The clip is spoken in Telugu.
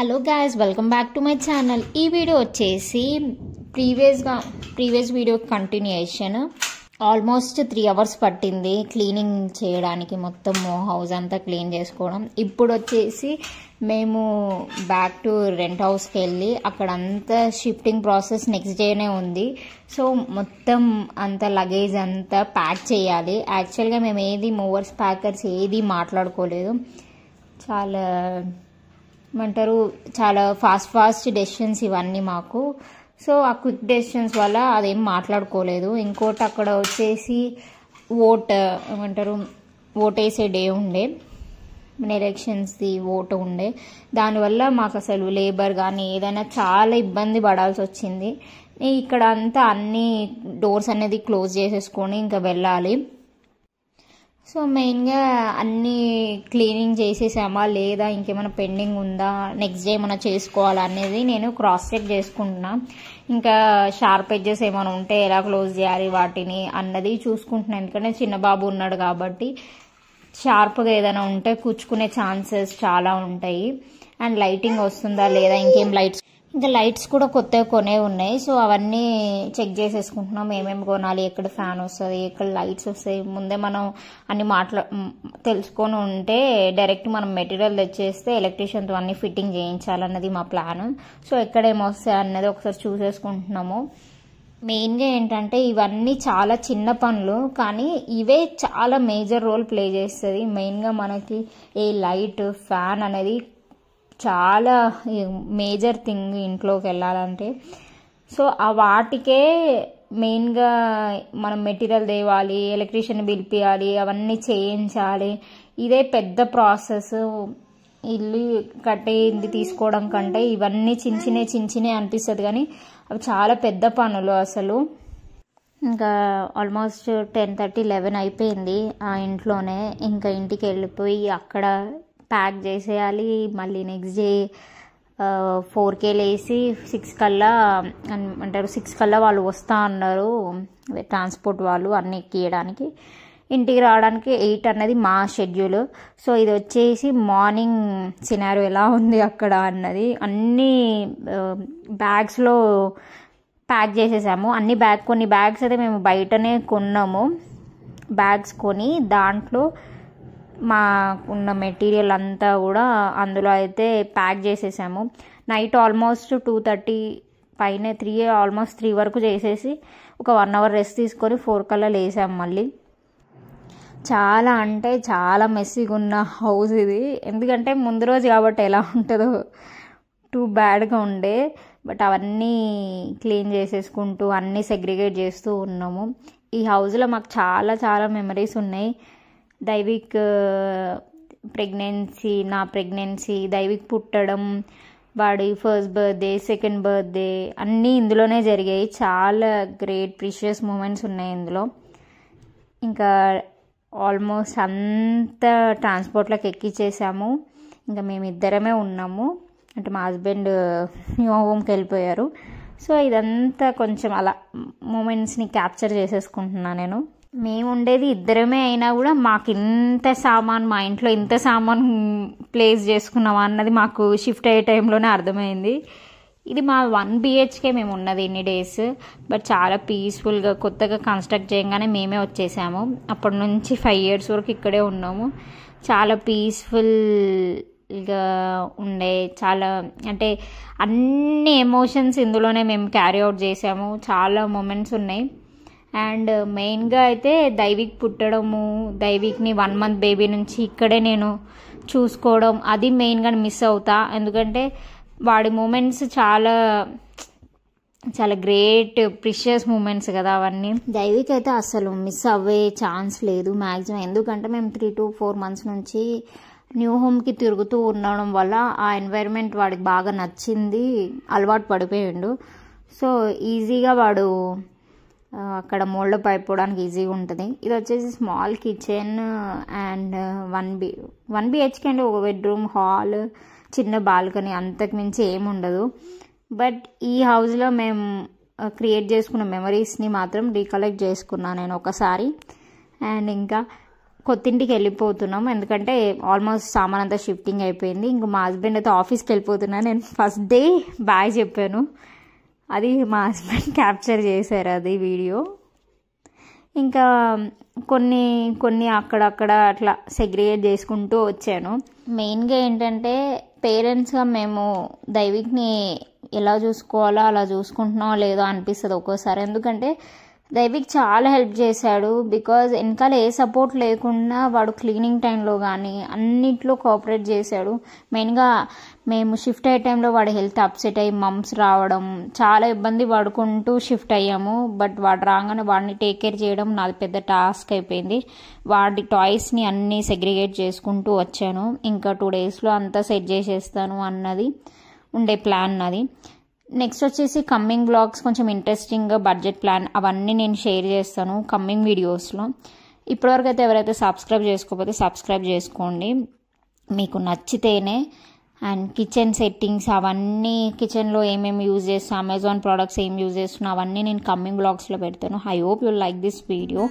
hello guys welcome back to my channel ఈ వీడియో వచ్చేసి ప్రీవియస్గా previous video continuation almost three hours పట్టింది క్లీనింగ్ చేయడానికి మొత్తం హౌస్ అంతా క్లీన్ చేసుకోవడం ఇప్పుడు వచ్చేసి మేము బ్యాక్ టు రెంట్ హౌస్కి వెళ్ళి అక్కడ అంతా షిఫ్టింగ్ ప్రాసెస్ నెక్స్ట్ డేనే ఉంది సో మొత్తం అంత లగేజ్ అంతా ప్యాక్ చేయాలి యాక్చువల్గా మేము ఏది మూవర్స్ ప్యాకర్స్ ఏది మాట్లాడుకోలేదు చాలా ఏమంటారు చాలా ఫాస్ట్ ఫాస్ట్ డెసిషన్స్ ఇవన్నీ మాకు సో ఆ క్విక్ డెసిషన్స్ వల్ల అదేం మాట్లాడుకోలేదు ఇంకోటి అక్కడ వచ్చేసి ఓట్ ఏమంటారు ఓట్ వేసే డే ఉండే మన ఎలక్షన్స్ది ఓటు ఉండే దానివల్ల మాకు అసలు లేబర్ కానీ ఏదైనా చాలా ఇబ్బంది పడాల్సి వచ్చింది ఇక్కడ అంతా అన్ని డోర్స్ అనేది క్లోజ్ చేసేసుకొని ఇంకా వెళ్ళాలి సో మెయిన్గా అన్నీ క్లీనింగ్ చేసేసామా లేదా ఇంకేమైనా పెండింగ్ ఉందా నెక్స్ట్ డే ఏమైనా చేసుకోవాలా అనేది నేను క్రాస్ చెక్ చేసుకుంటున్నా ఇంకా షార్ప్ ఎడ్జెస్ ఏమైనా ఉంటే ఎలా క్లోజ్ చేయాలి వాటిని అన్నది చూసుకుంటున్నాను ఎందుకంటే చిన్నబాబు ఉన్నాడు కాబట్టి షార్ప్గా ఏదైనా ఉంటే కూర్చుకునే ఛాన్సెస్ చాలా ఉంటాయి అండ్ లైటింగ్ వస్తుందా లేదా ఇంకేం లైట్స్ ఇంకా లైట్స్ కూడా కొత్తవి కొనే ఉన్నాయి సో అవన్నీ చెక్ చేసేసుకుంటున్నాం ఏమేమి కొనాలి ఎక్కడ ఫ్యాన్ వస్తుంది ఎక్కడ లైట్స్ వస్తాయి ముందే మనం అన్ని మాట్లా తెలుసుకొని ఉంటే డైరెక్ట్ మనం మెటీరియల్ తెచ్చేస్తే ఎలక్ట్రీషియన్తో అన్ని ఫిట్టింగ్ చేయించాలన్నది మా ప్లాన్ సో ఎక్కడ ఏమొస్తాయి అన్నది ఒకసారి చూసేసుకుంటున్నాము మెయిన్గా ఏంటంటే ఇవన్నీ చాలా చిన్న పనులు కానీ ఇవే చాలా మేజర్ రోల్ ప్లే చేస్తుంది మెయిన్గా మనకి ఏ లైట్ ఫ్యాన్ అనేది చాలా మేజర్ థింగ్ ఇంట్లోకి వెళ్ళాలంటే సో ఆ వాటికే మెయిన్గా మనం మెటీరియల్ తేవాలి ఎలక్ట్రీషియన్ పిలిపియాలి అవన్నీ చేయించాలి ఇదే పెద్ద ప్రాసెస్ ఇల్లు ఇల్లు తీసుకోవడం కంటే ఇవన్నీ చించినే చించినే అనిపిస్తుంది కానీ అవి చాలా పెద్ద పనులు అసలు ఇంకా ఆల్మోస్ట్ టెన్ థర్టీ లెవెన్ అయిపోయింది ఆ ఇంట్లోనే ఇంకా ఇంటికి వెళ్ళిపోయి అక్కడ ప్యాక్ చేసేయాలి మళ్ళీ నెక్స్ట్ డే ఫోర్ లేసి సిక్స్ కల్లా అంటారు సిక్స్ కల్లా వాళ్ళు వస్తా అన్నారు ట్రాన్స్పోర్ట్ వాళ్ళు అన్నీ ఎక్కియడానికి ఇంటికి రావడానికి ఎయిట్ అన్నది మా షెడ్యూల్ సో ఇది వచ్చేసి మార్నింగ్ సినారో ఎలా ఉంది అక్కడ అన్నది అన్ని బ్యాగ్స్లో ప్యాక్ చేసేసాము అన్ని బ్యాగ్ కొన్ని బ్యాగ్స్ అయితే మేము బయటనే కొన్నాము బ్యాగ్స్ కొని దాంట్లో మాకున్న మెటీరియల్ అంతా కూడా అందులో అయితే ప్యాక్ చేసేసాము నైట్ ఆల్మోస్ట్ టూ థర్టీ పైన త్రీ ఆల్మోస్ట్ త్రీ వరకు చేసేసి ఒక వన్ అవర్ రెస్ట్ తీసుకొని ఫోర్ కల్లా లేసాము మళ్ళీ చాలా అంటే చాలా మెస్సీగా ఉన్న హౌస్ ఇది ఎందుకంటే ముందు రోజు కాబట్టి ఎలా ఉంటుందో టూ బ్యాడ్గా ఉండే బట్ అవన్నీ క్లీన్ చేసేసుకుంటూ అన్నీ సెగ్రిగేట్ చేస్తూ ఉన్నాము ఈ హౌస్లో మాకు చాలా చాలా మెమరీస్ ఉన్నాయి దైవిక్ ప్రెగ్నెన్సీ నా ప్రెగ్నెన్సీ దైవిక్ పుట్టడం వాడి ఫస్ట్ బర్త్డే సెకండ్ బర్త్డే అన్నీ ఇందులోనే జరిగాయి చాలా గ్రేట్ ప్రిషియస్ మూమెంట్స్ ఉన్నాయి ఇందులో ఇంకా ఆల్మోస్ట్ అంత ట్రాన్స్పోర్ట్లోకి ఎక్కిచ్చేసాము ఇంకా మేమిద్దరమే ఉన్నాము అంటే మా హస్బెండ్ న్యూ హోమ్కి వెళ్ళిపోయారు సో ఇదంతా కొంచెం అలా మూమెంట్స్ని క్యాప్చర్ చేసేసుకుంటున్నాను నేను మేముండేది ఇద్దరమే అయినా కూడా మాకు ఇంత సామాన్ మా ఇంట్లో ఇంత సామాన్ ప్లేస్ చేసుకున్నామా అన్నది మాకు షిఫ్ట్ అయ్యే టైంలోనే అర్థమైంది ఇది మా వన్ బిహెచ్కే మేము ఉన్నది ఎన్ని డేస్ బట్ చాలా పీస్ఫుల్గా కొత్తగా కన్స్ట్రక్ట్ చేయగానే మేమే వచ్చేసాము అప్పటి నుంచి ఫైవ్ ఇయర్స్ వరకు ఇక్కడే ఉన్నాము చాలా పీస్ఫుల్గా ఉండే చాలా అంటే అన్ని ఎమోషన్స్ ఇందులోనే మేము క్యారీ అవుట్ చేసాము చాలా మూమెంట్స్ ఉన్నాయి అండ్ మెయిన్గా అయితే దైవిక్ పుట్టడము దైవిక్ని వన్ మంత్ బేబీ నుంచి ఇక్కడే నేను చూసుకోవడం అది మెయిన్గా మిస్ అవుతా ఎందుకంటే వాడి మూమెంట్స్ చాలా చాలా గ్రేట్ ప్రిషియస్ మూమెంట్స్ కదా అవన్నీ దైవిక్ అయితే అసలు మిస్ అవ్వే ఛాన్స్ లేదు మ్యాక్సిమం ఎందుకంటే మేము త్రీ టు ఫోర్ మంత్స్ నుంచి న్యూ హోమ్కి తిరుగుతూ ఉండడం వల్ల ఆ ఎన్వైర్న్మెంట్ వాడికి బాగా నచ్చింది అలవాటు పడిపోయిండు సో ఈజీగా వాడు అక్కడ మోల్డ్ పైపోవడానికి ఈజీగా ఉంటుంది ఇది వచ్చేసి small kitchen and one B one BHK అండి ఒక బెడ్రూమ్ హాల్ చిన్న బాల్కనీ అంతకు మించి ఏముండదు బట్ ఈ హౌస్లో మేము క్రియేట్ చేసుకున్న మెమరీస్ని మాత్రం రీకలెక్ట్ చేసుకున్నాను నేను ఒకసారి అండ్ ఇంకా కొత్తింటికి వెళ్ళిపోతున్నాం ఎందుకంటే ఆల్మోస్ట్ సామాన్ అంతా షిఫ్టింగ్ అయిపోయింది ఇంకా మా హస్బెండ్ అయితే ఆఫీస్కి వెళ్ళిపోతున్నా నేను ఫస్ట్ డే బాయ్ చెప్పాను అది మా హస్బెండ్ క్యాప్చర్ చేశారు అది వీడియో ఇంకా కొన్ని కొన్ని అక్కడక్కడ అట్లా సెగ్రిగేట్ చేసుకుంటూ వచ్చాను మెయిన్గా ఏంటంటే పేరెంట్స్గా మేము దైవిక్ని ఎలా చూసుకోవాలో అలా చూసుకుంటున్నామో లేదో అనిపిస్తుంది ఒక్కోసారి ఎందుకంటే దైవిక్ చాలా హెల్ప్ చేశాడు బికాజ్ వెనకాల ఏ సపోర్ట్ లేకుండా వాడు క్లీనింగ్ టైంలో కానీ అన్నిట్లో కోఆపరేట్ చేశాడు మెయిన్గా మేము షిఫ్ట్ అయ్యే టైంలో వాడి హెల్త్ అప్సెట్ అయ్యి మమ్స్ రావడం చాలా ఇబ్బంది పడుకుంటూ షిఫ్ట్ అయ్యాము బట్ వాడు రాగానే వాడిని టేక్ కేర్ చేయడం నాది పెద్ద టాస్క్ అయిపోయింది వాడి టాయ్స్ని అన్నీ సెగ్రిగేట్ చేసుకుంటూ వచ్చాను ఇంకా టూ డేస్లో అంతా సెట్ చేసేస్తాను అన్నది ఉండే ప్లాన్ నాది నెక్స్ట్ వచ్చేసి కమ్మింగ్ బ్లాగ్స్ కొంచెం ఇంట్రెస్టింగ్ బడ్జెట్ ప్లాన్ అవన్నీ నేను షేర్ చేస్తాను కమ్మింగ్ వీడియోస్లో ఇప్పటివరకు అయితే ఎవరైతే సబ్స్క్రైబ్ చేసుకోకపోతే సబ్స్క్రైబ్ చేసుకోండి మీకు నచ్చితేనే అండ్ కిచెన్ సెట్టింగ్స్ అవన్నీ కిచెన్లో ఏమేమి యూజ్ చేస్తాను అమెజాన్ ప్రోడక్ట్స్ ఏం యూజ్ చేస్తున్నా అవన్నీ నేను కమ్మింగ్ బ్లాగ్స్లో పెడతాను I hope you like this video